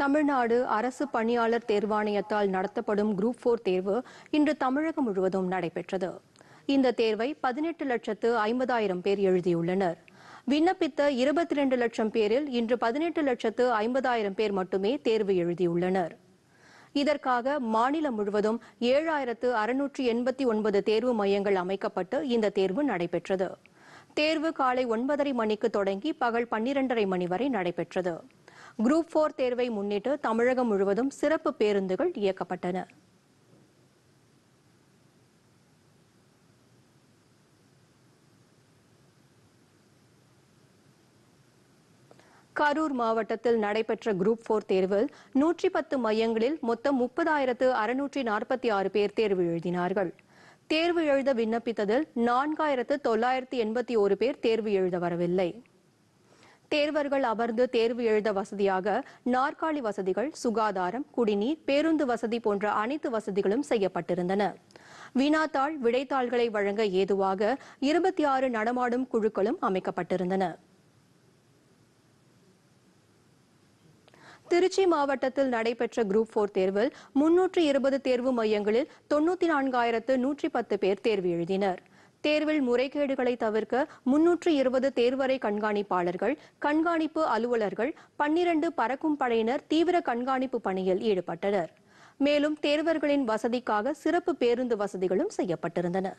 தமிழ்நாடு அரசு பணியாளர் தேர்வாணையத்தால் நடத்தப்படும் குரூப் போர் தேர்வு இன்று தமிழகம் முழுவதும் நடைபெற்றது இந்த தேர்வை பதினெட்டு லட்சத்து ஐம்பதாயிரம் பேர் எழுதியுள்ளனர் விண்ணப்பித்த இருபத்தி ரெண்டு லட்சம் பேரில் இன்று பதினெட்டு லட்சத்து ஐம்பதாயிரம் பேர் மட்டுமே தேர்வு எழுதியுள்ளனர் இதற்காக மாநிலம் முழுவதும் ஏழாயிரத்து அறுநூற்றி எண்பத்தி ஒன்பது தேர்வு மையங்கள் அமைக்கப்பட்டு இந்த தேர்வு நடைபெற்றது தேர்வு காலை ஒன்பதரை மணிக்கு தொடங்கி பகல் பன்னிரண்டரை மணி வரை நடைபெற்றது குரூப் போர் தேர்வை முன்னிட்டு தமிழகம் முழுவதும் சிறப்பு பேருந்துகள் இயக்கப்பட்டன கரூர் மாவட்டத்தில் நடைபெற்ற குரூப் போர் தேர்வில் நூற்றி பத்து மையங்களில் மொத்தம் முப்பதாயிரத்து அறுநூற்றி நாற்பத்தி ஆறு பேர் தேர்வு எழுதினார்கள் தேர்வு எழுத விண்ணப்பித்ததில் நான்காயிரத்து தொள்ளாயிரத்து எண்பத்தி ஒரு பேர் தேர்வு எழுத வரவில்லை தேர்வர்கள் அமர்ந்து தேர்வு எழுத வசதியாக நாற்காலி வசதிகள் சுகாதாரம் குடிநீர் பேருந்து வசதி போன்ற அனைத்து வசதிகளும் செய்யப்பட்டிருந்தன வினாத்தாள் விடைத்தாள்களை வழங்க ஏதுவாக இருபத்தி ஆறு நடமாடும் குழுக்களும் அமைக்கப்பட்டிருந்தன திருச்சி மாவட்டத்தில் நடைபெற்ற குரூப் போர் தேர்வில் முன்னூற்று இருபது தேர்வு மையங்களில் தொன்னூற்றி நான்காயிரத்து நூற்றி பத்து பேர் தேர்வு எழுதினா் தேர்வில் முறைகேடுகளை தவிர்க்க முன்னூற்று இருபது தேர்வறை கண்காணிப்பாளர்கள் கண்காணிப்பு அலுவலர்கள் பன்னிரண்டு பறக்கும் படையினர் தீவிர கண்காணிப்பு பணியில் ஈடுபட்டனர் மேலும் தேர்வர்களின் வசதிக்காக சிறப்பு பேருந்து வசதிகளும் செய்யப்பட்டிருந்தன